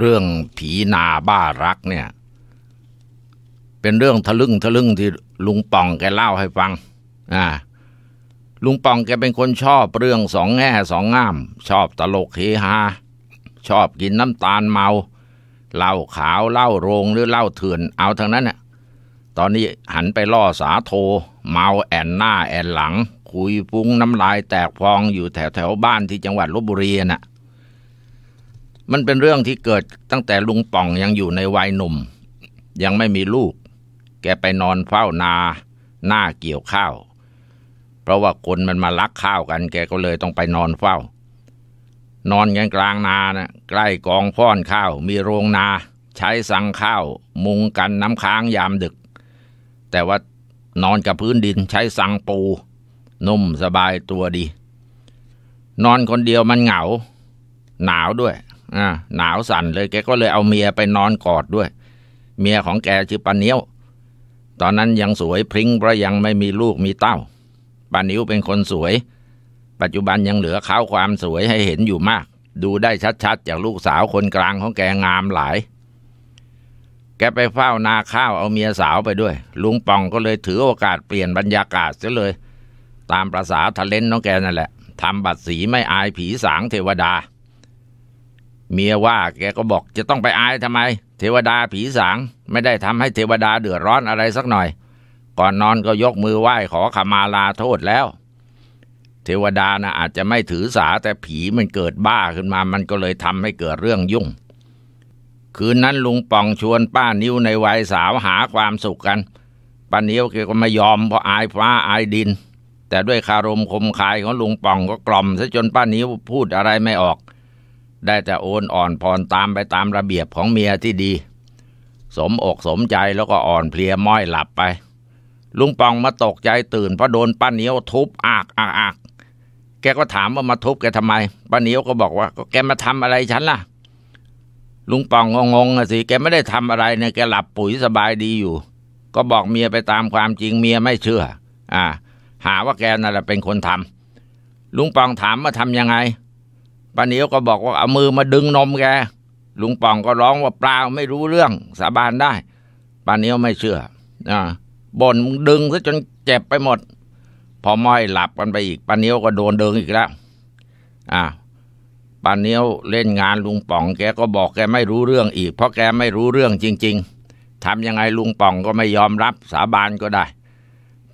เรื่องผีนาบ้ารักเนี่ยเป็นเรื่องทะลึ่งทะลึ่งที่ลุงปองแกเล่าให้ฟังอ่าลุงปองแกเป็นคนชอบเรื่องสองแง่สองง่าม ชอบตลกเฮฮาชอบกินน้ำตาลเมาเหล้าขาวเหล้าโรงหรือเหล้าเถื่อนเอาทั้งนั้นน่ะตอนนี้หันไปล่อสาโท เมาแอนหน้าแอนหลัง คุยฟุ้งน้ำลาย แตกฟองอยู่แถวแถวบ้านที่จังหวัดลบบุรีน่ะมันเป็นเรื่องที่เกิดตั้งแต่ลุงป่องยังอยู่ในวัยหนุ่ม ยังไม่มีลูก แกไปนอนเฝ้านาหน้าเกี่ยวข้าว เพราะว่าคนมันมาลักข้าวกัน แกก็เลยต้องไปนอนเฝ้า นอนกันกลางนานะใกล้กองพ่อนข้าว มีโรงนา ใช้สังข้าว มุงกันน้ำค้างยามดึก แต่ว่านอนกับพื้นดินใช้สังปู นุ่มสบายตัวดี นอนคนเดียวมันเหงา หนาวด้วยอ่าหนาวสั่นเลยแกก็เลยเอาเมียไปนอนกอดด้วย เมียของแกชื่อปานิยวตอนนั้นยังสวยพริ้งเพราะยังไม่มีลูกมีเต้าปานิวเป็นคนสวย ปัจจุบันยังเหลือข้าวความสวยให้เห็นอยู่มาก ดูได้ชัดๆจากลูกสาวคนกลางของแกงามหลาย แกไปเฝ้านาข้าวเอาเมียสาวไปด้วย ลุงปองก็เลยถือโอกาสเปลี่ยนบรรยากาศซะเลย ตามประษาทะเลนน้องแกนั่นแหละทำบัตรสีไม่อายผีสางเทวดาเมียว่าแกก็บอกจะต้องไปอายทำไม เทวดาผีสางไม่ได้ทำให้เทวดาเดือดร้อนอะไรสักหน่อย ก่อนนอนก็ยกมือไหว้ขอขมาลาโทษแล้ว เทวดานะอาจจะไม่ถือสาแต่ผีมันเกิดบ้าขึ้นมามันก็เลยทำให้เกิดเรื่องยุ่ง คืนนั้นลุงปองชวนป้านิ้วในวัยสาวหาความสุขกันป้านิ้วแกก็ไม่ยอมเพราะอายฟ้าอายดิน แต่ด้วยคารมคมคายของลุงปองก็กล่อมซะจนป้านิ้วพูดอะไรไม่ออกได้แต่โอนอ่อนพรตามไปตามระเบียบของเมียที่ดี สมอกสมใจแล้วก็อ่อนเพลียม้อยหลับไป ลุงปองมาตกใจตื่นเพราะโดนป้าเหนียวทุบอากอากอากแกก็ถามว่ามาทุบแกทำไมป้าเหนียวก็บอกว่าก็แกมาทำอะไรฉันล่ะ ลุงปองงงๆสิแกไม่ได้ทำอะไรเนี่ยแกหลับปุ๋ยสบายดีอยู่ ก็บอกเมียไปตามความจริงเมียไม่เชื่อ อ่า หาว่าแกนั่นแหละเป็นคนทำ ลุงปองถามมาทำยังไงป้าเหนียวก็บอกว่าเอามือมาดึงนมแก ลุงป่องก็ร้องว่าเปล่าไม่รู้เรื่องสาบานได้ป้าเหนียวไม่เชื่ออ่าบ่นดึงซะจนเจ็บไปหมด พอม้อยหลับกันไปอีกป้าเหนียวก็โดนดึงอีกแล้วอ่าป้าเหนียวเล่นงานลุงป่อง แกก็บอกแกไม่รู้เรื่องอีก เพราะแกไม่รู้เรื่องจริง ๆทำยังไงลุงป่องก็ไม่ยอมรับสาบานก็ได้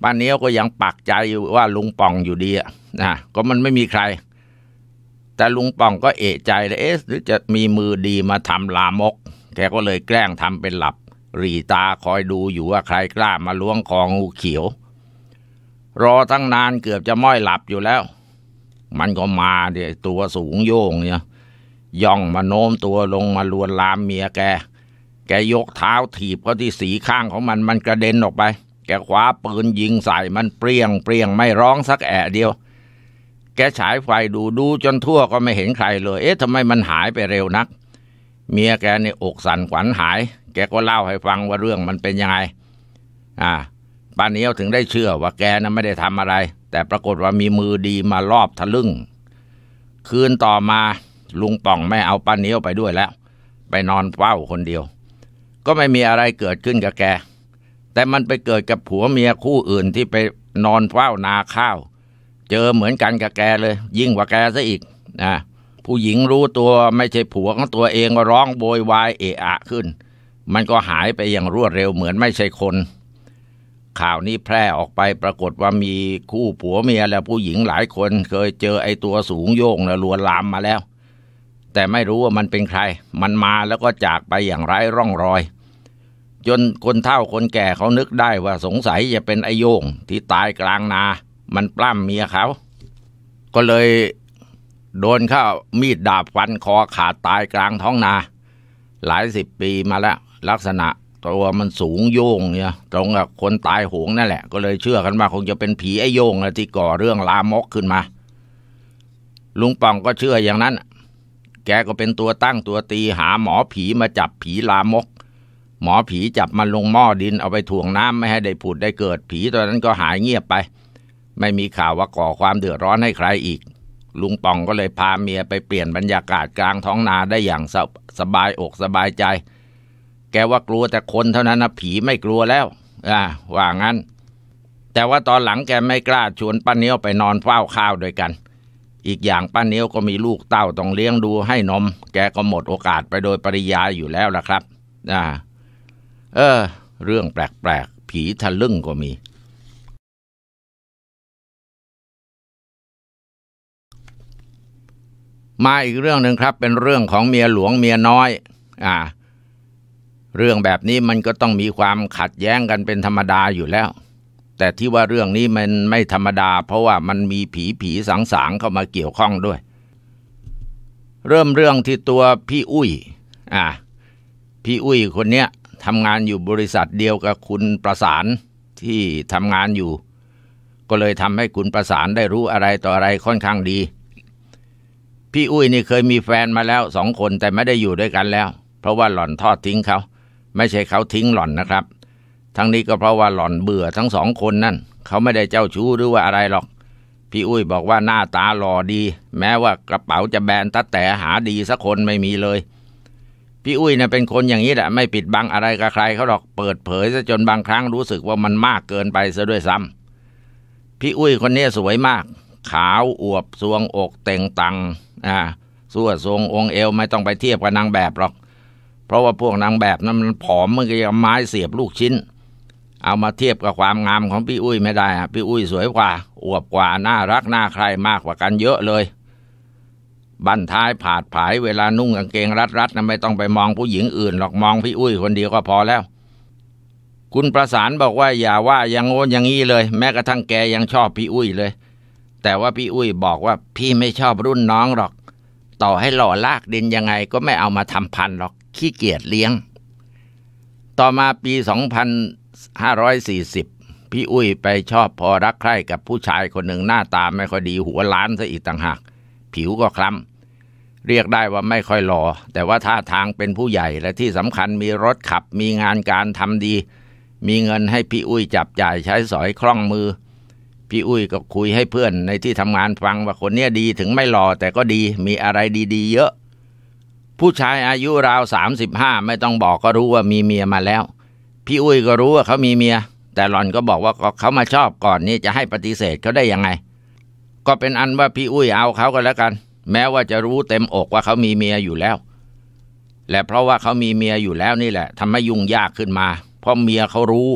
ป้าเหนียวก็ยังปักใจอยู่ว่าลุงป่องอยู่ดีอ่ะนะ ก็มันไม่มีใครแต่ลุงป่องก็เอะใจเลยเอ๊ะหรือจะมีมือดีมาทำลามกแกก็เลยแกล้งทำเป็นหลับ รีตาคอยดูอยู่ว่าใครกล้ามาล้วงของูเขียว รอตั้งนานเกือบจะม้อยหลับอยู่แล้ว มันก็มาเดี๋ยตัวสูงโยงเนี่ย ย่องมาโน้มตัวลงมาลวนลามเมียแกแกยกเท้าถีบเขาที่สีข้างของมันมันกระเด็นออกไป แกคว้าปืนยิงใส่มันเปรียง เปรียงไม่ร้องสักแอะเดียวแกฉายไฟดูดูจนทั่วก็ไม่เห็นใครเลย เอ๊ะทำไมมันหายไปเร็วนัก เมียแกนี่อกสั่นขวัญหาย แกก็เล่าให้ฟังว่าเรื่องมันเป็นยังไงอ่าป้าเนียวถึงได้เชื่อว่าแกนะ่ะไม่ได้ทำอะไร แต่ปรากฏว่ามีมือดีมารอบทะลึ่ง คืนต่อมาลุงป่องไม่เอาป้าเนียวไปด้วยแล้ว ไปนอนเฝ้าคนเดียว ก็ไม่มีอะไรเกิดขึ้นกับแก แต่มันไปเกิดกับผัวเมียคู่อื่นที่ไปนอนเฝ้านาข้าวเจอเหมือนกันกับแกเลย ยิ่งกว่าแกซะอีกนะ ผู้หญิงรู้ตัวไม่ใช่ผัวของตัวเองก็ร้องโวยวายเอะอะขึ้น มันก็หายไปอย่างรวดเร็วเหมือนไม่ใช่คน ข่าวนี้แพร่ออกไปปรากฏว่ามีคู่ผัวเมียและผู้หญิงหลายคน เคยเจอไอ้ตัวสูงโยงและลวนลามมาแล้ว แต่ไม่รู้ว่ามันเป็นใคร มันมาแล้วก็จากไปอย่างไร้ร่องรอย จนคนเฒ่าคนแก่เขานึกได้ว่าสงสัยจะเป็นไอโยงที่ตายกลางนามันปล้ำเมียเขา ก็เลยโดนข้ามีดดาบฟันคอขาดตายกลางท้องนา หลายสิบปีมาแล้วลักษณะ ตัวมันสูงโยงเนี่ยตรงกับคนตายโหงนั่นแหละก็เลยเชื่อกันว่าคงจะเป็นผีไอ้โยงที่ก่อเรื่องลามกขึ้นมา ลุงป่องก็เชื่ออย่างนั้น แกก็เป็นตัวตั้งตัวตีหาหมอผีมาจับผีลามก หมอผีจับมันลงหม้อดินเอาไปถ่วงน้ำไม่ให้ได้ผุดได้เกิดผีตัวนั้นก็หายเงียบไปไม่มีข่าวว่าก่อความเดือดร้อนให้ใครอีก ลุงป่องก็เลยพาเมียไปเปลี่ยนบรรยากาศกลางท้องนาได้อย่างสสบายอกสบายใจ แกว่ากลัวแต่คนเท่านั้นนะผีไม่กลัวแล้ว อ่าว่างั้น แต่ว่าตอนหลังแกไม่กล้าชวน ป้าเนี้ยวไปนอนเฝ้าข้าวด้วยกัน อีกอย่างป้าเนี้ยวก็มีลูกเต้าต้องเลี้ยงดูให้นมแกก็หมดโอกาสไปโดยปริยายอยู่แล้วล่ะครับอ่าเออ เรื่องแปลกๆผีทะลึ่งก็มีมาอีกเรื่องหนึ่งครับเป็นเรื่องของเมียหลวงเมียน้อยอ่าเรื่องแบบนี้มันก็ต้องมีความขัดแย้งกันเป็นธรรมดาอยู่แล้ว แต่ที่ว่าเรื่องนี้มันไม่ธรรมดาเพราะว่ามันมีผีผีสังสางเข้ามาเกี่ยวข้องด้วย เริ่มเรื่องที่ตัวพี่อุ้ยอ่าพี่อุ้ยคนเนี้ยทำงานอยู่บริษัทเดียวกับคุณประสานที่ทำงานอยู่ ก็เลยทำให้คุณประสานได้รู้อะไรต่ออะไรค่อนข้างดีพี่อุ้ยนี่เคยมีแฟนมาแล้วสองคนแต่ไม่ได้อยู่ด้วยกันแล้ว เพราะว่าหล่อนทอดทิ้งเขา ไม่ใช่เขาทิ้งหล่อนนะครับ ทั้งนี้ก็เพราะว่าหล่อนเบื่อทั้งสองคนนั่น เขาไม่ได้เจ้าชู้หรือว่าอะไรหรอก พี่อุ้ยบอกว่าหน้าตาหล่อดี แม้ว่ากระเป๋าจะแบนตัดแต่หาดีสักคนไม่มีเลย พี่อุ้ยนะ่ะเป็นคนอย่างนี้แหละไม่ปิดบังอะไรกับใคร เขาหรอกเปิดเผยซะจนบางครั้งรู้สึกว่ามันมากเกินไปซะด้วยซ้ำ พี่อุ้ยคนนี้สวยมากขาวอวบสวง อกเต่ง ตังอ่าส้วทรงองค์เอวไม่ต้องไปเทียบกับนางแบบหรอก เพราะว่าพวกนางแบบนั้นมันผอมเมืก็กังไม้เสียบลูกชิ้น เอามาเทียบกับความงามของพี่อุ้ยไม่ได้อะพี่อุ้ยสวยกว่า อวบกว่าน่ารักน่าใครมากกว่ากันเยอะเลย บั้นท้าย ผาดผายเวลานุ่งกางเกงรัดดนะไม่ต้องไปมองผู้หญิงอื่นหรอกมองพี่อุ้ยคนเดียวก็พอแล้ว คุณประสานบอกว่าอย่าว่ายังโง่อย่างี้เลย แม้กระทั่งแกยังชอบพี่อุ้ยเลยแต่ว่าพี่อุ้ยบอกว่าพี่ไม่ชอบรุ่นน้องหรอก ต่อให้หล่อลากดินยังไงก็ไม่เอามาทำพันหรอกขี้เกียจเลี้ยง ต่อมาปี 2540 พี่อุ้ยไปชอบพอรักใคร่กับผู้ชายคนหนึ่งหน้าตาไม่ค่อยดีหัวล้านซะอีกต่างหาก ผิวก็คล้ำเรียกได้ว่าไม่ค่อยหลอ่อแต่ว่าท่าทางเป็นผู้ใหญ่และที่สำคัญมีรถขับมีงานการทำดี มีเงินให้พี่อุ้ยจับจ่ายใช้สอยคล่องมือพี่อุ้ยก็คุยให้เพื่อนในที่ทำงานฟังว่าคนเนี้ยดีถึงไม่หล่อแต่ก็ดี มีอะไรดี ๆ เยอะ ผู้ชายอายุราวสามสิบห้าไม่ต้องบอกก็รู้ว่ามีเมียมาแล้ว พี่อุ้ยก็รู้ว่าเขามีเมีย แต่หล่อนก็บอกว่าเขามาชอบก่อนนี่จะให้ปฏิเสธเขาได้ยังไง ก็เป็นอันว่าพี่อุ้ยเอาเขาก็แล้วกัน แม้ว่าจะรู้เต็มอกว่าเขามีเมียอยู่แล้ว และเพราะว่าเขามีเมียอยู่แล้วนี่แหละทำให้ยุ่งยากขึ้นมา เพราะเมียเขารู้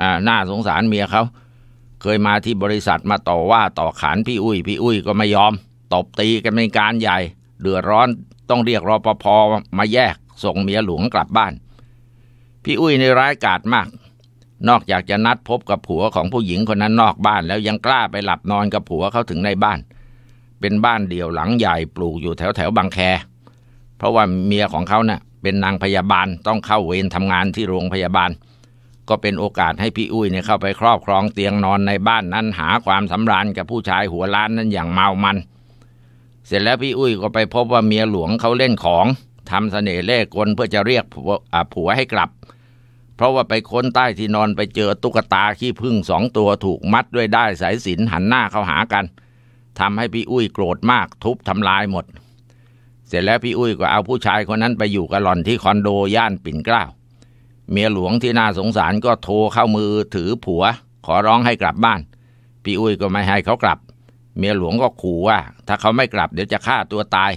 อ่าน่าสงสารเมียเขาเคยมาที่บริษัทมาต่อว่าต่อขานพี่อุ้ยพี่อุ้ยก็ไม่ยอม ตบตีกันเป็นการใหญ่เดือดร้อนต้องเรียกรอปภมาแยก ส่งเมียหลวงกลับบ้าน พี่อุ้ยในร้ายกาจมาก นอกจากจะนัดพบกับผัวของผู้หญิงคนนั้นนอกบ้านแล้วยังกล้าไปหลับนอนกับผัวเขาถึงในบ้าน เป็นบ้านเดี่ยวหลังใหญ่ ปลูกอยู่แถวแถวบางแค เพราะว่าเมียของเขาเนะ่ะเป็นนางพยาบาลต้องเข้าเวรทำงานที่โรงพยาบาลเก็เป็นโอกาสให้พี่อุ้ยเนี่ยเข้าไปครอบครองเตียงนอนในบ้านนั้นหาความสำราญกับผู้ชายหัวล้านนั้นอย่างเมามัน เสร็จแล้วพี่อุ้ยก็ไปพบว่าเมียหลวงเขาเล่นของทำเสน่ห์เล่กลเพื่อจะเรียกผัวให้กลับ เพราะว่าไปค้นใต้ที่นอนไปเจอตุ๊กตา ขี้พึ่งสองตัวถูกมัดด้วยได้สายสินหันหน้าเข้าหากันทำให้พี่อุ้ยโกรธมากทุบทำลายหมด เสร็จแล้วพี่อุ้ยก็เอาผู้ชายคนนั้นไปอยู่กับหล่อนที่คอนโดย่านปิ่นเกล้าเมียหลวงที่น่าสงสารก็โทรเข้ามือถือผัว ขอร้องให้กลับบ้าน พี่อุ้ยก็ไม่ให้เขากลับ เมียหลวงก็ขู่ว่าถ้าเขาไม่กลับเดี๋ยวจะฆ่าตัวตาย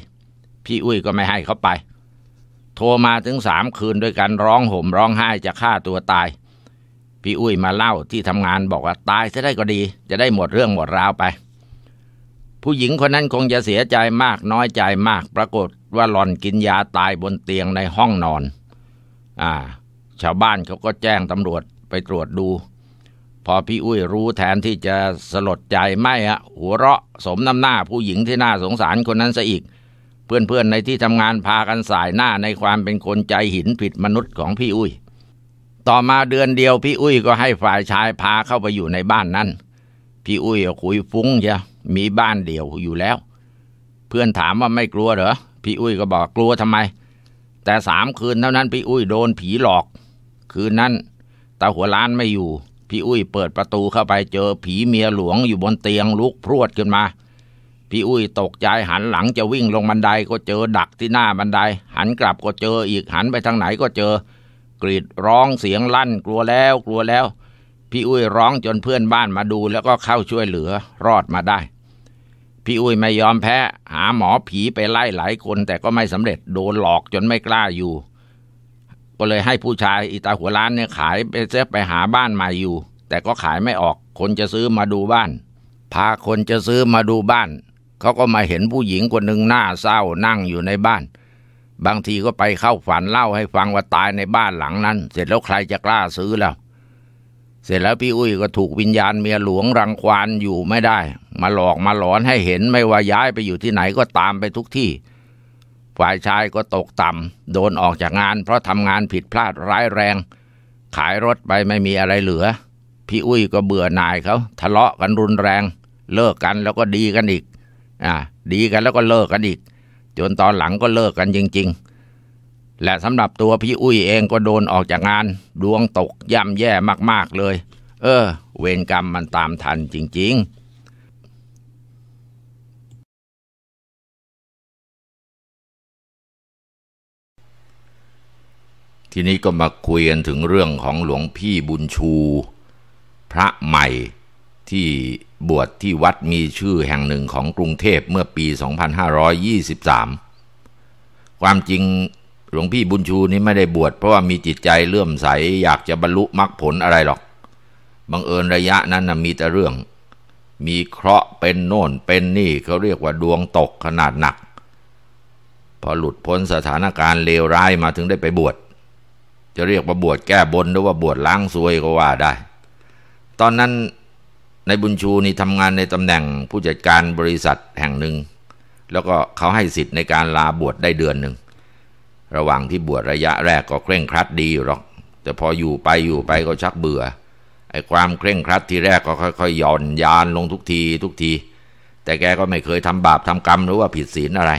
พี่อุ้ยก็ไม่ให้เขาไป โทรมาถึงสามคืนด้วยกันร้องห่มร้องไห้จะฆ่าตัวตาย พี่อุ้ยมาเล่าที่ทำงานบอกว่าตายจะได้ก็ดี จะได้หมดเรื่องหมดราวไป ผู้หญิงคนนั้นคงจะเสียใจมากน้อยใจมากปรากฏว่าหล่อนกินยาตายบนเตียงในห้องนอน อ่าชาวบ้านเขาก็แจ้งตำรวจไปตรวจดู พอพี่อุ้ยรู้แทนที่จะสลดใจไม่ฮะหัวเราะสมน้ำหน้าผู้หญิงที่น่าสงสารคนนั้นซะอีก เพื่อนๆในที่ทำงานพากันสายหน้าในความเป็นคนใจหินผิดมนุษย์ของพี่อุ้ย ต่อมาเดือนเดียว พี่อุ้ยก็ให้ฝ่ายชายพาเข้าไปอยู่ในบ้านนั้น พี่อุ้ยคุยฟุ้งเชียมีบ้านเดี่ยวอยู่แล้ว เพื่อนถามว่าไม่กลัวเหรอ พี่อุ้ยก็บอกกลัวทำไม แต่สามคืนเท่านั้นพี่อุ้ยโดนผีหลอกคืนนั้นตาหัวล้านไม่อยู่ พี่อุ้ยเปิดประตูเข้าไปเจอผีเมียหลวงอยู่บนเตียงลุกพรวดขึ้นมา พี่อุ้ยตกใจหันหลังจะวิ่งลงบันไดก็เจอดักที่หน้าบันได หันกลับก็เจออีกหันไปทางไหนก็เจอ กรีดร้องเสียงลั่นกลัวแล้วกลัวแล้ว พี่อุ้ยร้องจนเพื่อนบ้านมาดู แล้วก็เข้าช่วยเหลือรอดมาได้ พี่อุ้ยไม่ยอมแพ้หาหมอผีไปไล่หลายคนแต่ก็ไม่สำเร็จโดนหลอกจนไม่กล้าอยู่ก็เลยให้ผู้ชายอีตาหัวร้านเนี่ยขายไปเสีไปหาบ้านมาอยู่ แต่ก็ขายไม่ออกคนจะซื้อมาดูบ้าน พาคนจะซื้อมาดูบ้านเขาก็มาเห็นผู้หญิงคนหนึ่งหน้าเศร้านั่งอยู่ในบ้าน บางทีก็ไปเข้าฝันเล่าให้ฟังว่าตายในบ้านหลังนั้น เสร็จแล้วใครจะกล้าซื้อแล้ว เสร็จแล้วพี่อุ้ยก็ถูกวิญญาณเมียหลวงรังควานอยู่ไม่ได้ มาหลอกมาหลอนให้เห็นไม่ว่าย้ายไปอยู่ที่ไหนก็ตามไปทุกที่ฝ่ายชายก็ตกต่ำโดนออกจากงาน เพราะทำงานผิดพลาดร้ายแรง ขายรถไปไม่มีอะไรเหลือพี่อุ้ยก็เบื่อหน่ายเขาทะเลาะกันรุนแรง เลิกกันแล้วก็ดีกันอีกอ่าดีกันแล้วก็เลิกกันอีกจนตอนหลังก็เลิกกันจริง ๆ และสำหรับตัวพี่อุ้ยเองก็โดนออกจากงาน ดวงตกย่ำแย่มากๆเลย เออ เวรกรรมมันตามทันจริง ๆทีนี้ก็มาคุยกันถึงเรื่องของหลวงพี่บุญชู พระใหม่ที่บวชที่วัดมีชื่อแห่งหนึ่งของกรุงเทพเมื่อปี 2523 ความจริงหลวงพี่บุญชูนี้ไม่ได้บวชเพราะว่ามีจิตใจเลื่อมใสอยากจะบรรลุมรรคผลอะไรหรอก บังเอิญระยะนั้นนะมีแต่เรื่อง มีเคราะห์เป็นโน่นเป็นนี่เขาเรียกว่าดวงตกขนาดหนัก พอหลุดพ้นสถานการณ์เลวร้ายมาถึงได้ไปบวชจะเรียกว่าบวชแก้บนหรือว่าบวชล้างซวยก็ว่าได้ ตอนนั้นในบุญชูนี่ทำงานในตำแหน่งผู้จัดการบริษัทแห่งหนึ่ง แล้วก็เขาให้สิทธิ์ในการลาบวชได้เดือนหนึ่ง ระหว่างที่บวชระยะแรกก็เคร่งครัดดีอยู่หรอก แต่พออยู่ไปอยู่ไปก็ชักเบื่อ ไอ้ความเคร่งครัดทีแรกก็ค่อยๆหย่อนยานลงทุกทีทุกที แต่แกก็ไม่เคยทำบาปทำกรรมหรือว่าผิดศีลอะไร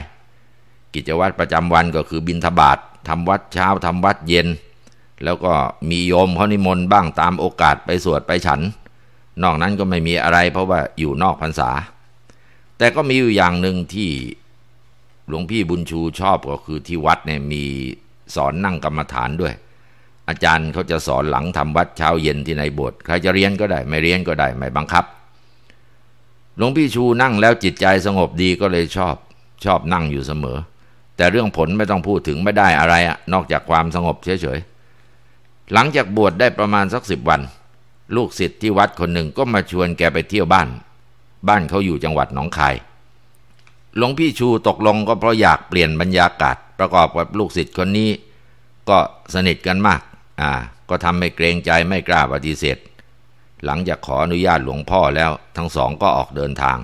กิจวัตรประจำวันก็คือบินทบาททำวัดเช้าทำวัดเย็นแล้วก็มีโยมเขานิมนต์บ้างตามโอกาสไปสวด ไปฉัน นอกนั้นก็ไม่มีอะไร เพราะว่าอยู่นอกพรรษา แต่ก็มีอยู่อย่างหนึ่งที่หลวงพี่บุญชูชอบก็คือที่วัดเนี่ยมีสอนนั่งกรรมฐานด้วย อาจารย์เขาจะสอนหลังทำวัดเช้าเย็นที่ในโบสถ์ใครจะเรียนก็ได้ไม่เรียนก็ได้ ไม่บังคับ หลวงพี่ชูนั่งแล้วจิตใจสงบดีก็เลยชอบชอบนั่งอยู่เสมอ แต่เรื่องผลไม่ต้องพูดถึงไม่ได้อะไรอะนอกจากความสงบเฉยๆหลังจากบวชได้ประมาณสักสิบวัน ลูกศิษย์ที่วัดคนหนึ่งก็มาชวนแกไปเที่ยวบ้าน บ้านเขาอยู่จังหวัดหนองคายหลวงพี่ชูตกลงก็เพราะอยากเปลี่ยนบรรยากาศ ประกอบกับลูกศิษย์คนนี้ก็สนิทกันมาก อ่า ก็ทำให้เกรงใจไม่กล้าปฏิเสธหลังจากขออนุญาตหลวงพ่อแล้วทั้งสองก็ออกเดินทาง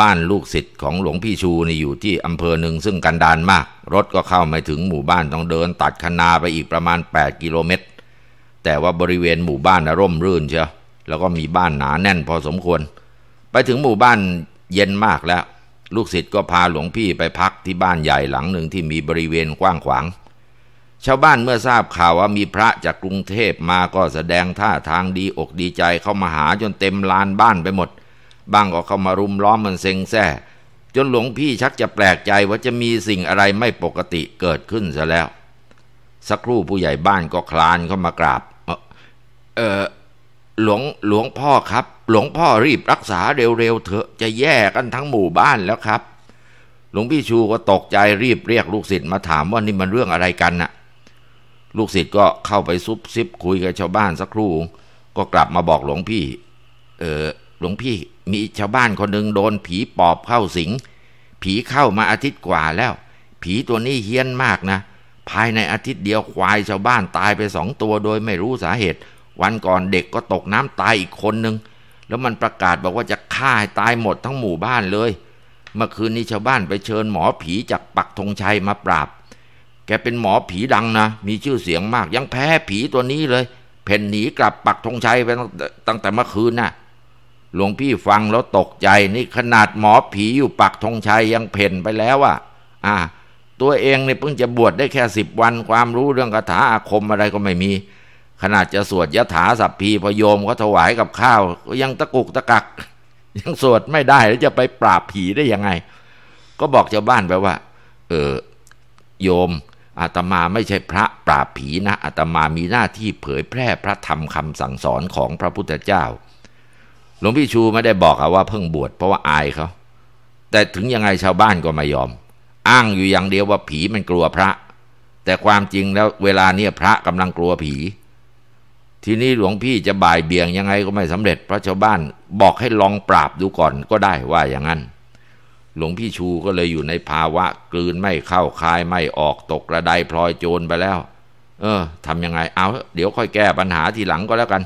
บ้านลูกศิษย์ของหลวงพี่ชูนี่อยู่ที่อำเภอหนึ่งซึ่งกันดานมาก รถก็เข้าไม่ถึงหมู่บ้านต้องเดินตัดคนาไปอีกประมาณ 8กิโลเมตรแต่ว่าบริเวณหมู่บ้านร่มรื่นเชียวแล้วก็มีบ้านหนาแน่นพอสมควร ไปถึงหมู่บ้านเย็นมากแล้วลูกศิษย์ก็พาหลวงพี่ไปพักที่บ้านใหญ่หลังหนึ่งที่มีบริเวณกว้างขวางชาวบ้านเมื่อทราบข่าวว่ามีพระจากกรุงเทพมาก็แสดงท่าทางดีอกดีใจเข้ามาหาจนเต็มลานบ้านไปหมดบ้างก็เข้ามารุมล้อมมันเซ็งแซ่ จนหลวงพี่ชักจะแปลกใจว่าจะมีสิ่งอะไรไม่ปกติเกิดขึ้นซะแล้ว สักครู่ผู้ใหญ่บ้านก็คลานเข้ามากราบ เออหลวง หลวงพ่อครับ หลวงพ่อรีบรักษาเร็วๆเถอะ จะแย่กันทั้งหมู่บ้านแล้วครับ หลวงพี่ชูก็ตกใจรีบเรียกลูกศิษย์มาถามว่านี่มันเรื่องอะไรกันน่ะ ลูกศิษย์ก็เข้าไปซุบซิบคุยกับชาวบ้าน สักครู่ ก็กลับมาบอกหลวงพี่ เออ หลวงพี่มีชาวบ้านคนหนึ่งโดนผีปอบเข้าสิง ผีเข้ามาอาทิตย์กว่าแล้ว ผีตัวนี้เฮี้ยนมาก นะ ภายในอาทิตย์เดียวควายชาวบ้านตายไปสองตัวโดยไม่รู้สาเหตุ วันก่อนเด็กก็ตกน้ำตายอีกคนหนึ่ง แล้วมันประกาศบอกว่าจะฆ่าให้ตายหมดทั้งหมู่บ้านเลย เมื่อคืนนี้ชาวบ้านไปเชิญหมอผีจากปักธงชัยมาปราบ แกเป็นหมอผีดังนะ มีชื่อเสียงมาก ยังแพ้ผีตัวนี้เลย เพ่นหนีกลับปักธงชัยไปตั้งแต่เมื่อคืนนะ่ะหลวงพี่ฟังแล้วตกใจนี่ขนาดหมอผีอยู่ปักธงชัยยังเพ่นไปแล้วอ่ะอ่า ตัวเองเนี่เพิ่งจะบวชได้แค่สิบวัน ความรู้เรื่องคาถาอาคมอะไรก็ไม่มี ขนาดจะสวดยะถาสัพพีพโยมก็ถวายกับข้าว ก็ยังตะกุกตะกักยังสวดไม่ได้แล้วจะไปปราบผีได้ยังไง ก็บอกชาวบ้านไปว่า เออโยมอาตมาไม่ใช่พระปราบผีนะ อาตมามีหน้าที่เผยแพร่พระธรรมคำสั่งสอนของพระพุทธเจ้าหลวงพี่ชูไม่ได้บอกว่าเพิ่งบวชเพราะว่าอายเขา แต่ถึงยังไงชาวบ้านก็ไม่ยอม อ้างอยู่อย่างเดียวว่าผีมันกลัวพระ แต่ความจริงแล้วเวลาเนี่ยพระกำลังกลัวผี ทีนี้หลวงพี่จะบ่ายเบี่ยงยังไงก็ไม่สำเร็จ เพราะชาวบ้านบอกให้ลองปราบดูก่อนก็ได้ว่าอย่างนั้น หลวงพี่ชูก็เลยอยู่ในภาวะ กลืนไม่เข้าคายไม่ออกตกกระไดพลอยโจรไปแล้ว เออทำยังไง เอาเดี๋ยวค่อยแก้ปัญหาทีหลังก็แล้วกัน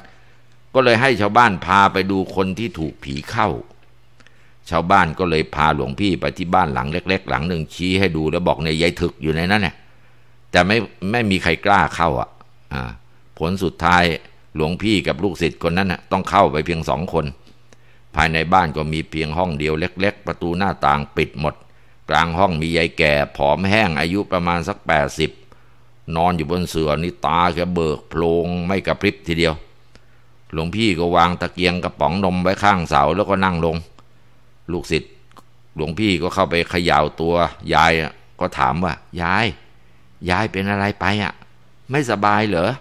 ก็เลยให้ชาวบ้านพาไปดูคนที่ถูกผีเข้า ชาวบ้านก็เลยพาหลวงพี่ไปที่บ้านหลังเล็ก ๆ หลังหนึ่งชี้ให้ดูแล้วบอกในยายถึกอยู่ในนั้นเนี่ยแต่ไม่ไม่มีใครกล้าเข้าอ่ะผลสุดท้ายหลวงพี่กับลูกศิษย์คนนั้นต้องเข้าไปเพียงสองคน ภายในบ้านก็มีเพียงห้องเดียวเล็ก ๆประตูหน้าต่างปิดหมด กลางห้องมียายแก่ผอมแห้งอายุประมาณสัก80นอนอยู่บนเสื่อนี่ตาแค่เบิกโพลงไม่กระพริบทีเดียวหลวงพี่ก็วางตะเกียงกระป๋องนมไว้ข้างเสาแล้วก็นั่งลง ลูกศิษย์หลวงพี่ก็เข้าไปเขย่าตัวยายก็ถามว่า ยายยายเป็นอะไรไปอ่ะ ไม่สบายเหรอ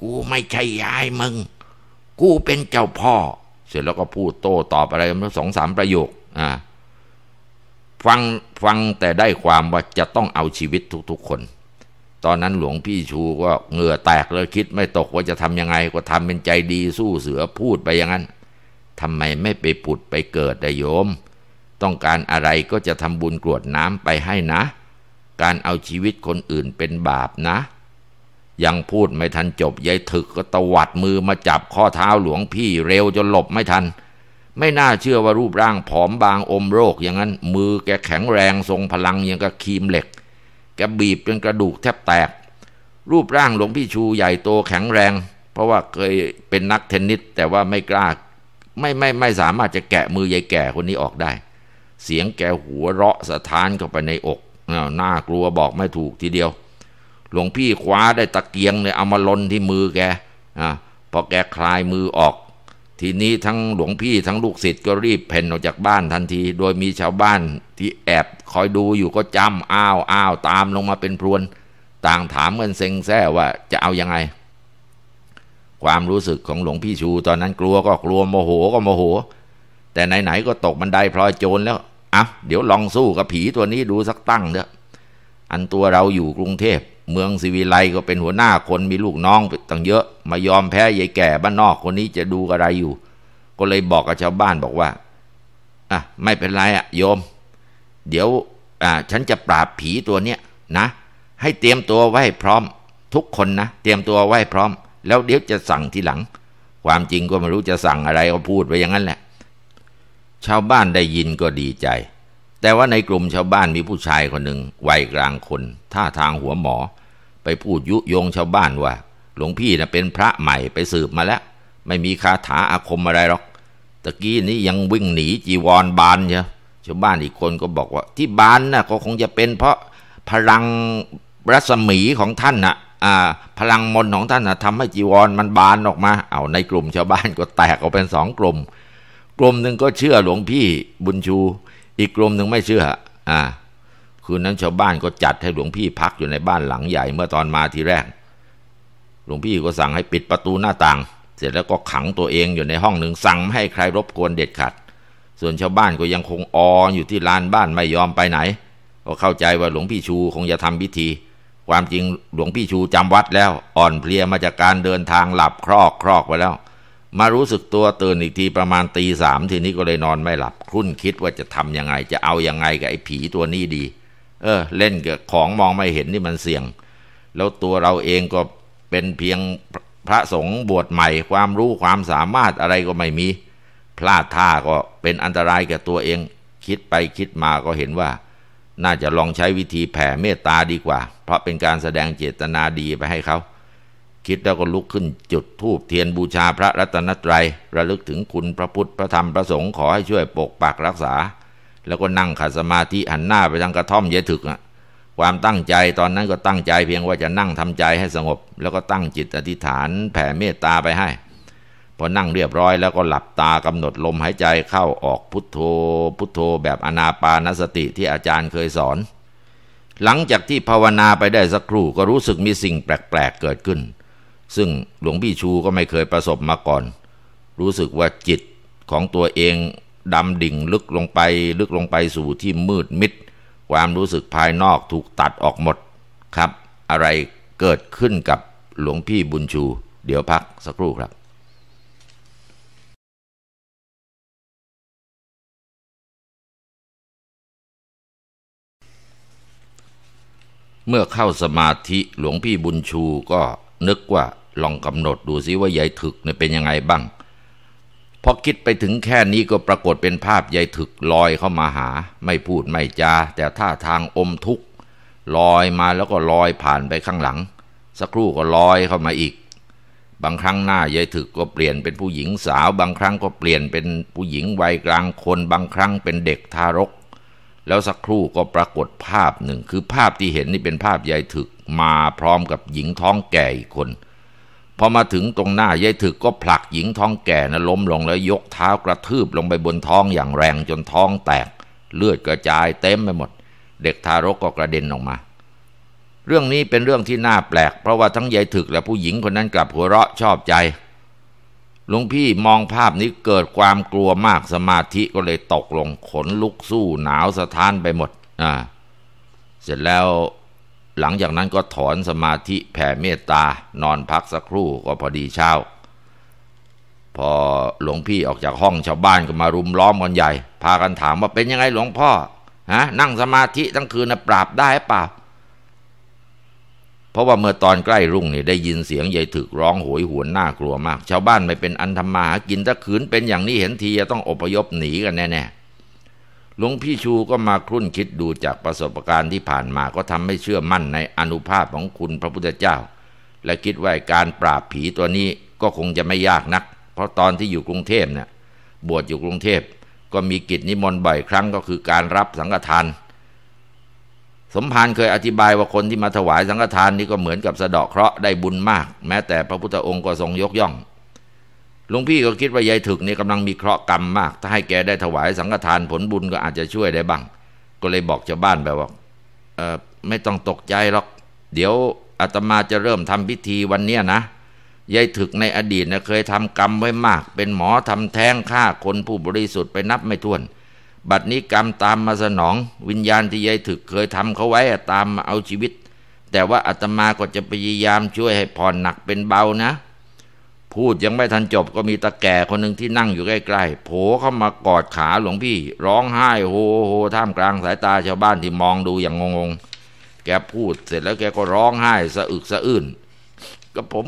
กูไม่ใช่ยายมึงกูเป็นเจ้าพ่อ เสร็จแล้วก็พูดโต้ตอบอะไรมันสองสามประโยค อ่าฟังฟังแต่ได้ความว่าจะต้องเอาชีวิตทุกๆ คนตอนนั้นหลวงพี่ชูก็เหงื่อแตกเลยคิดไม่ตกว่าจะทำยังไงก็ทำเป็นใจดีสู้เสือพูดไปอย่างนั้นทำไมไม่ไปปุดไปเกิดได้โยม ต้องการอะไรก็จะทำบุญกรวดน้ำไปให้นะ การเอาชีวิตคนอื่นเป็นบาปนะ ยังพูดไม่ทันจบยายถึกก็ตวัดมือมาจับข้อเท้าหลวงพี่เร็วจนหลบไม่ทัน ไม่น่าเชื่อว่ารูปร่างผอมบางอมโรคอย่างนั้น มือแกแข็งแรงทรงพลังยังกับคีมเหล็กกบีบจนกระดูกแทบแตก รูปร่างหลวงพี่ชูใหญ่โตแข็งแรง เพราะว่าเคยเป็นนักเทนนิสแต่ว่าไม่กล้าไม่ไม่ไม่สามารถจะแกะมือยายแก่คนนี้ออกได้ เสียงแกหัวเราะสะท้านเข้าไปในอก น่ากลัวบอกไม่ถูกทีเดียว หลวงพี่คว้าได้ตะเกียงเลยเอามาลนที่มือแกอ่พอแกคลายมือออกทีนี้ทั้งหลวงพี่ทั้งลูกศิษย์ก็รีบเพ่นออกจากบ้านทันทีโดยมีชาวบ้าน ที่แอบคอยดูอยู่ก็จำอ้าวอ้าวตามลงมาเป็นพรวนต่างถามเงินเซ็งแซ่ว่าจะเอายังไง ความรู้สึกของหลวงพี่ชูตอนนั้นกลัวก็กลัวโมโหก็โมโห แต่ไหนๆก็ตกบันไดพลอยโจรแล้วอ่ะเดี๋ยวลองสู้กับผีตัวนี้ดูสักตั้งเถอะอันตัวเราอยู่กรุงเทพเมืองสิวิไลก็เป็นหัวหน้าคนมีลูกน้องตั้งเยอะ มายอมแพ้ยายแก่บ้านนอกคนนี้จะดูอะไรอยู่ ก็เลยบอกกับชาวบ้านบอกว่าอ่ะไม่เป็นไรอ่ะ โยม เดี๋ยวอ่าฉันจะปราบผีตัวเนี้ยนะ ให้เตรียมตัวไว้พร้อม ทุกคนนะ เตรียมตัวไว้พร้อม แล้วเดี๋ยวจะสั่งทีหลัง ความจริงก็ไม่รู้จะสั่งอะไรก็พูดไปอย่างนั้นแหละ ชาวบ้านได้ยินก็ดีใจแต่ว่าในกลุ่มชาวบ้านมีผู้ชายคนหนึ่งวัยกลางคนท่าทางหัวหมอ ไปพูดยุยงชาวบ้านว่า หลวงพี่นะ่ะเป็นพระใหม่ไปสืบมาแล้วไม่มีคาถาอาคมอะไรหรอกตะกี้นี้ยังวิ่งหนีจีวรบานเชียชาวบ้านอีกคนก็บอกว่า ที่บานนะ่ะก็คงจะเป็นเพราะพลังรัศมีของท่านนะ่ะ อ่า พลังมนของท่านนะ่ะทำให้จีวรมันบานออกมา เอา ในกลุ่มชาวบ้านก็แตกออกเป็นสองกลุ่มกลุ่มหนึ่งก็เชื่อหลวงพี่บุญชูอีกกลุ่มหนึ่งไม่เชื่อ อ่า คืนนั้นชาวบ้านก็จัดให้หลวงพี่พักอยู่ในบ้านหลังใหญ่เมื่อตอนมาทีแรก หลวงพี่ก็สั่งให้ปิดประตูหน้าต่าง เสร็จแล้วก็ขังตัวเองอยู่ในห้องหนึ่งสั่งไม่ให้ใครรบกวนเด็ดขาด ส่วนชาวบ้านก็ยังคงอออยู่ที่ลานบ้านไม่ยอมไปไหน ก็เข้าใจว่าหลวงพี่ชูคงจะทำพิธี ความจริงหลวงพี่ชูจำวัดแล้วอ่อนเพลียมาจากการเดินทางหลับครอกครอกไปแล้วมารู้สึกตัวตื่นอีกทีประมาณตีสามทีนี้ก็เลยนอนไม่หลับ คุ้นคิดว่าจะทำยังไง จะเอายังไงกับไอ้ผีตัวนี้ดี เออ เล่นกับของมองไม่เห็นนี่มันเสี่ยง แล้วตัวเราเองก็เป็นเพียงพระสงฆ์บวชใหม่ความรู้ความสามารถอะไรก็ไม่มีพลาดท่าก็เป็นอันตรายแก่ตัวเองคิดไปคิดมาก็เห็นว่าน่าจะลองใช้วิธีแผ่เมตตาดีกว่า เพราะเป็นการแสดงเจตนาดีไปให้เขาคิดแล้วก็ลุกขึ้นจุดธูปเทียนบูชาพระรัตนตรัย ระลึกถึงคุณพระพุทธพระธรรมพระสงฆ์ขอให้ช่วยปกปักรักษา แล้วก็นั่งขัดสมาธิหันหน้าไปทางกระท่อมเยถึกนะความตั้งใจตอนนั้นก็ตั้งใจเพียงว่าจะนั่งทำใจให้สงบ แล้วก็ตั้งจิตอธิษฐานแผ่เมตตาไปให้ พอนั่งเรียบร้อยแล้วก็หลับตากำหนดลมหายใจเข้าออกพุทโธ พุทโธแบบอนาปานสติที่อาจารย์เคยสอน หลังจากที่ภาวนาไปได้สักครู่ก็รู้สึกมีสิ่งแปลกๆเกิดขึ้นซึ่งหลวงพี่ชูก็ไม่เคยประสบมาก่อน รู้สึกว่าจิตของตัวเองดำดิ่งลึกลงไปลึกลงไปสู่ที่มืดมิดความรู้สึกภายนอกถูกตัดออกหมดครับ อะไรเกิดขึ้นกับหลวงพี่บุญชู เดี๋ยวพักสักครู่ครับ เมื่อเข้าสมาธิหลวงพี่บุญชูก็นึกว่าลองกำหนดดูซิว่ายายถึกเนี่ยเป็นยังไงบ้าง พอคิดไปถึงแค่นี้ก็ปรากฏเป็นภาพยายถึกลอยเข้ามาหา ไม่พูดไม่จาแต่ท่าทางอมทุกข์ลอยมาแล้วก็ลอยผ่านไปข้างหลัง สักครู่ก็ลอยเข้ามาอีก บางครั้งหน้ายายถึกก็เปลี่ยนเป็นผู้หญิงสาว บางครั้งก็เปลี่ยนเป็นผู้หญิงวัยกลางคน บางครั้งเป็นเด็กทารก แล้วสักครู่ก็ปรากฏภาพหนึ่ง คือภาพที่เห็นนี่เป็นภาพยายถึกมาพร้อมกับหญิงท้องแก่อีกคนพอมาถึงตรงหน้ายายถึกก็ผลักหญิงท้องแก่นะล้มลงแล้วยกเท้ากระทืบลงไปบนท้องอย่างแรงจนท้องแตก เลือดกระจายเต็มไปหมด เด็กทารกก็กระเด็นออกมา เรื่องนี้เป็นเรื่องที่น่าแปลกเพราะว่าทั้งยายถึกและผู้หญิงคนนั้นกลับหัวเราะชอบใจ หลวงพี่มองภาพนี้เกิดความกลัวมากสมาธิก็เลยตกลงขนลุกสู้หนาวสะท้านไปหมด อ่า เสร็จแล้วหลังจากนั้นก็ถอนสมาธิแผ่เมตตา นอนพักสักครู่ก็พอดีเช้า พอหลวงพี่ออกจากห้องชาวบ้านก็มารุมล้อมกันใหญ่ พากันถามว่าเป็นยังไงหลวงพ่อฮะนั่งสมาธิทั้งคืนนะปราบได้เปล่า เพราะว่าเมื่อตอนใกล้รุ่งนี่ได้ยินเสียงยายถึกร้องโหยหวนน่ากลัวมาก ชาวบ้านไม่เป็นอันทำมาหากินถ้าขืน เป็นอย่างนี้เห็นทีจะต้องอพยพหนีกันแน่ๆหลวงพี่ชูก็มาครุ่นคิดดูจากประสบการณ์ที่ผ่านมาก็ทำให้เชื่อมั่นในอนุภาพของคุณพระพุทธเจ้า และคิดว่าการปราบผีตัวนี้ก็คงจะไม่ยากนัก เพราะตอนที่อยู่กรุงเทพเนี่ยบวชอยู่กรุงเทพก็มีกิจนิมนต์บ่อยครั้งก็คือการรับสังฆทานสมภารเคยอธิบายว่าคนที่มาถวายสังฆทานนี้ก็เหมือนกับสะเดาะเคราะห์ได้บุญมาก แม้แต่พระพุทธองค์ก็ทรงยกย่องหลวงพี่ก็คิดว่ายายถึกนี่กำลังมีเคราะห์กรรมมาก ถ้าให้แกได้ถวายสังฆทานผลบุญก็อาจจะช่วยได้บ้าง ก็เลยบอกชาวบ้านไปว่าเออไม่ต้องตกใจหรอก เดี๋ยวอาตมาจะเริ่มทำพิธีวันเนี้ยนะ ยายถึกในอดีตนะเคยทำกรรมไว้มาก เป็นหมอทำแท้งฆ่าคนผู้บริสุทธิ์ไปนับไม่ถ้วน บัดนี้กรรมตามมาสนองวิญญาณที่ยายถึกเคยทำเขาไว้ตามมาเอาชีวิต แต่ว่าอาตมาก็จะพยายามช่วยให้ผ่อนหนักเป็นเบานะพูดยังไม่ทันจบก็มีตาแก่คนหนึ่งที่นั่งอยู่ใกล้ๆโผล่เข้ามากอดขาหลวงพี่ร้องไห้โฮโฮท่ามกลางสายตาชาวบ้านที่มองดูอย่างงงๆ แกพูดเสร็จแล้วแกก็ร้องไห้ สะอึกสะอื้นกับผม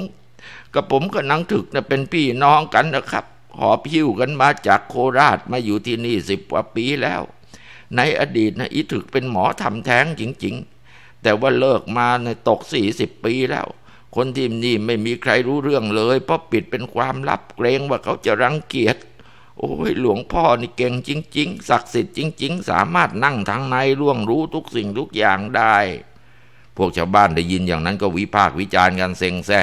กับผมกับนังถึกนะเป็นพี่น้องกันนะครับ หอบพิ้วกันมาจากโคราชมาอยู่ที่นี่สิบกว่าปีแล้ว ในอดีตนะอีถึกเป็นหมอทำแท้งจริงๆ แต่ว่าเลิกมาในตกสี่สิบปีแล้วคนที่นี่ไม่มีใครรู้เรื่องเลย เพราะปิดเป็นความลับเกรงว่าเขาจะรังเกียจโอ้ยหลวงพ่อนี่เก่งจริงๆศักดิ์สิทธิ์จริง ๆ สามารถนั่งทางในล่วงรู้ทุกสิ่งทุกอย่างได้ พวกชาวบ้านได้ยินอย่างนั้นก็วิพากษ์วิจารณ์กันเซ็งแซ่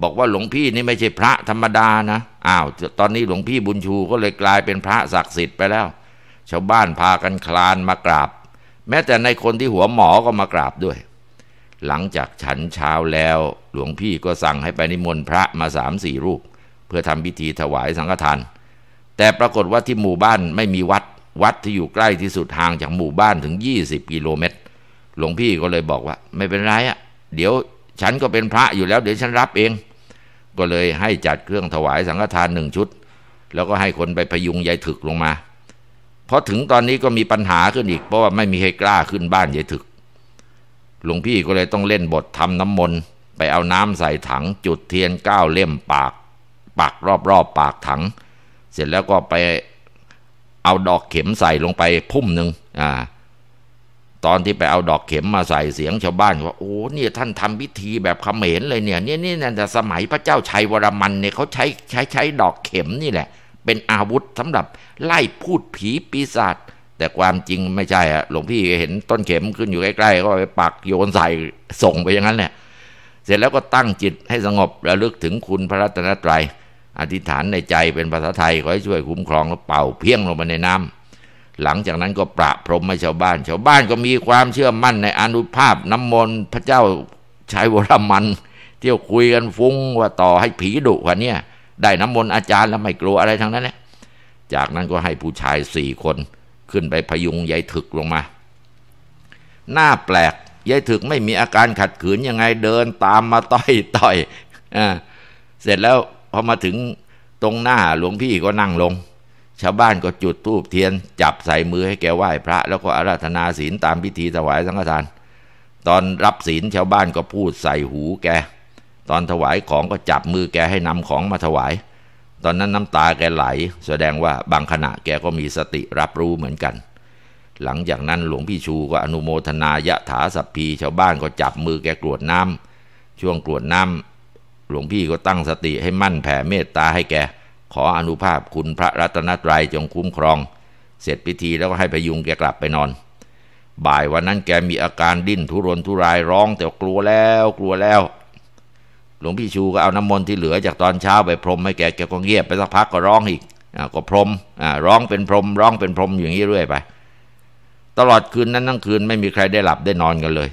บอกว่าหลวงพี่นี่ไม่ใช่พระธรรมดานะอ้าว ตอนนี้หลวงพี่บุญชูก็เลยกลายเป็นพระศักดิ์สิทธิ์ไปแล้ว ชาวบ้านพากันคลานมากราบ แม้แต่ในคนที่หัวหมอก็มากราบด้วยหลังจากฉันเช้าแล้วหลวงพี่ก็สั่งให้ไปนิมนต์พระมาสามสี่รูป เพื่อทำพิธีถวายสังฆทาน แต่ปรากฏว่าที่หมู่บ้านไม่มีวัดวัดที่อยู่ใกล้ที่สุดห่างจากหมู่บ้านถึง 20 กิโลเมตร หลวงพี่ก็เลยบอกว่า ไม่เป็นไรอะ่ะ เดี๋ยวฉันก็เป็นพระอยู่แล้วเดี๋ยวฉันรับเอง ก็เลยให้จัดเครื่องถวายสังฆทานหนึ่งชุด แล้วก็ให้คนไปพยุงยายถึกลงมาพอถึงตอนนี้ก็มีปัญหาขึ้นอีกเพราะว่าไม่มีใครกล้าขึ้นบ้านยายถึกหลวงพี่ก็เลยต้องเล่นบททำน้ำมนต์ไปเอาน้ำใส่ถัง จุดเทียนเก้าเล่มปากปากรอบ ๆ ปากถัง เสร็จแล้วก็ไปเอาดอกเข็มใส่ลงไปพุ่มหนึ่งอ่าตอนที่ไปเอาดอกเข็มมาใส่เสียงชาวบ้านว่าโอ้เนี่ยท่านทำพิธีแบบเขมรเลยเนี่ยเนี่ย นี่นั่นแต่สมัยพระเจ้าชัยวรมันเนี่ยเขาใช้ใช้ใช้ดอกเข็มนี่แหละเป็นอาวุธสำหรับไล่พูดผีปีศาจแต่ความจริงไม่ใช่อะหลวงพี่เห็นต้นเข็มขึ้นอยู่ใกล้ ๆ ก็ไปปักโยนใส่ส่งไปอย่างนั้นเนี่ยเสร็จแล้วก็ตั้งจิตให้สงบระลึกถึงคุณพระรัตนตรัย อธิษฐานในใจเป็นภาษาไทย ขอให้ช่วยคุ้มครองแล้วเป่าเพี้ยงลงไปในน้ำหลังจากนั้นก็ประพรมให้ชาวบ้าน ชาวบ้านก็มีความเชื่อมั่นในอนุภาพ น้ำมนต์พระเจ้าชายวรมันเที่ยวคุยกันฟุ้งว่าต่อให้ผีดุกว่านี้ได้น้ำมนต์อาจารย์แล้วไม่กลัวอะไรทั้งนั้นแหละจากนั้นก็ให้ผู้ชายสี่คนขึ้นไปพยุงยายถึกลงมา หน้าแปลกยายถึกไม่มีอาการขัดขืนยังไงเดินตามมาต่อยต่อยเสร็จแล้วพอมาถึงตรงหน้าหลวงพี่ก็นั่งลง ชาวบ้านก็จุดธูปเทียน จับใส่มือให้แกไหว้พระ แล้วก็อาราธนาศีลตามพิธีถวายสังฆทาน ตอนรับศีลชาวบ้านก็พูดใส่หูแกตอนถวายของก็จับมือแกให้นำของมาถวายตอนนั้นน้ำตาแกไหลแสดงว่าบางขณะแกก็มีสติรับรู้เหมือนกัน หลังจากนั้นหลวงพี่ชูก็อนุโมทนายะถาสัพพีชาวบ้านก็จับมือแกกรวดน้ำช่วงกรวดน้ำหลวงพี่ก็ตั้งสติให้มั่นแผ่เมตตาให้แก ขออนุภาพคุณพระรัตนตรัยจงคุ้มครอง เสร็จพิธีแล้วก็ให้พยุงแกกลับไปนอน บ่ายวันนั้นแกมีอาการดิ้นทุรนทุรายร้อง แต่กลัวแล้วกลัวแล้วหลวงพี่ชูก็เอาน้ำมนต์ที่เหลือจากตอนเช้าไปพรมให้แกแกก็เงียบไปสักพักก็ร้องอีกอ่าก็พรมอ่าร้องเป็นพรมร้องเป็นพรมอย่างนี้เรื่อยไปตลอดคืนนั้นทั้งคืนไม่มีใครได้หลับได้นอนกันเลย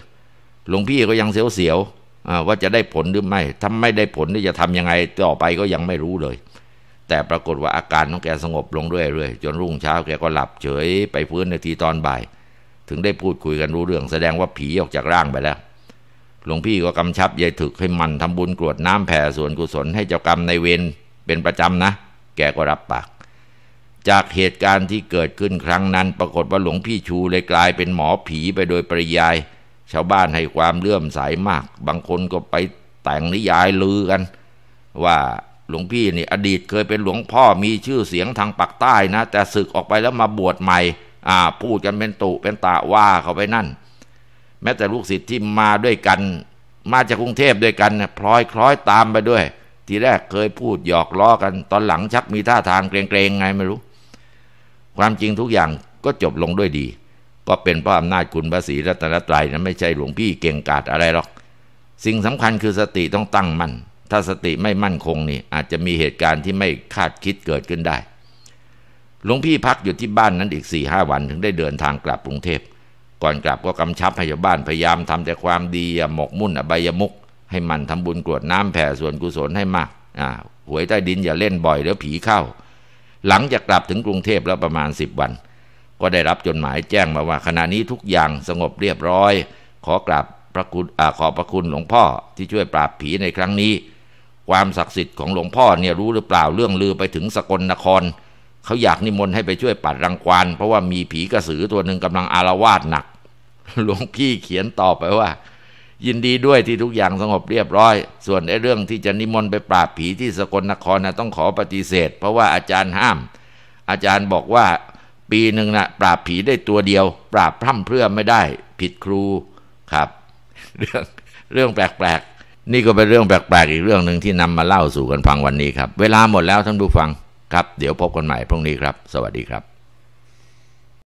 หลวงพี่ก็ยังเสียวๆว่าจะได้ผลหรือไม่ถ้าไม่ได้ผลี่จะทํำยังไงต่อไปก็ยังไม่รู้เลย แต่ปรากฏว่าอาการของแกสงบลงเรื่อยๆจนรุ่งเช้าแกก็หลับเฉยไปพื้นในทีตอนบ่าย ถึงได้พูดคุยกันรู้เรื่องแสดงว่าผีออกจากร่างไปแล้วหลวงพี่ก็กำชับยายถึกให้มันทำบุญกรวดน้ำแผ่ส่วนกุศลให้เจ้ากรรมในเวรเป็นประจำนะแกก็รับปากจากเหตุการณ์ที่เกิดขึ้นครั้งนั้นปรากฏว่าหลวงพี่ชูเลยกลายเป็นหมอผีไปโดยปริยายชาวบ้านให้ความเลื่อมใสมาก บางคนก็ไปแต่งนิยายลือกัน ว่าหลวงพี่นี่อดีตเคยเป็นหลวงพ่อมีชื่อเสียงทางปากใต้นะ แต่ศึกออกไปแล้วมาบวชใหม่พูดกันเป็นตุเป็นตาว่าเขาไปนั่นแม้แต่ลูกศิษย์ที่มาด้วยกัน มาจากกรุงเทพด้วยกันพลอยคล้อยตามไปด้วย ทีแรกเคยพูดหยอกล้อกันตอนหลังชักมีท่าทางเกรงๆ ไงไม่รู้ ความจริงทุกอย่างก็จบลงด้วยดี ก็เป็นเพราะอำนาจคุณพระศรีรัตนตรัยนะไม่ใช่หลวงพี่เก่งกาจอะไรหรอก สิ่งสำคัญคือสติต้องตั้งมั่นถ้าสติไม่มั่นคงนี่อาจจะมีเหตุการณ์ที่ไม่คาดคิดเกิดขึ้นได้ หลวงพี่พักอยู่ที่บ้านนั้นอีกสี่ห้าวันถึงได้เดินทางกลับกรุงเทพก่อนกลับก็กำชับให้ชาวบ้านพยายามทำแต่ความดีหมกมุ่นใบยมุก ให้มันทำบุญกรวดน้ำแผ่ส่วนกุศลให้มากอ่าหวยใต้ดินอย่าเล่นบ่อยเดี๋ยวผีเข้า หลังจากกลับถึงกรุงเทพแล้วประมาณสิบวัน ก็ได้รับจดหมายแจ้งมาว่า ขณะนี้ทุกอย่างสงบเรียบร้อย ขอกราบพระคุณอขอพระคุณหลวงพ่อที่ช่วยปราบผีในครั้งนี้ ความศักดิ์สิทธิ์ของหลวงพ่อเนี่ยรู้หรือเปล่าเรื่องลือไปถึงสกลนครเขาอยากนิมนต์ให้ไปช่วยปัดรังควานเพราะว่ามีผีกระสือตัวหนึ่งกำลังอารวาสหนัก หลวงพี่เขียนตอบไปว่า ยินดีด้วยที่ทุกอย่างสงบเรียบร้อย ส่วนในเรื่องที่จะนิมนต์ไปปราบผีที่สกลนครนะต้องขอปฏิเสธ เพราะว่าอาจารย์ห้าม อาจารย์บอกว่าปีหนึ่งนะปราบผีได้ตัวเดียว ปราบพร่ำเพรื่อไม่ได้ผิดครูครับ เรื่องเรื่องแปลกๆนี่ก็เป็นเรื่องแปลกๆอีกเรื่องหนึ่งที่นำมาเล่าสู่กันฟังวันนี้ครับเวลาหมดแล้วท่านผู้ฟังครับ เดี๋ยวพบกันใหม่พรุ่งนี้ครับ สวัสดีครับ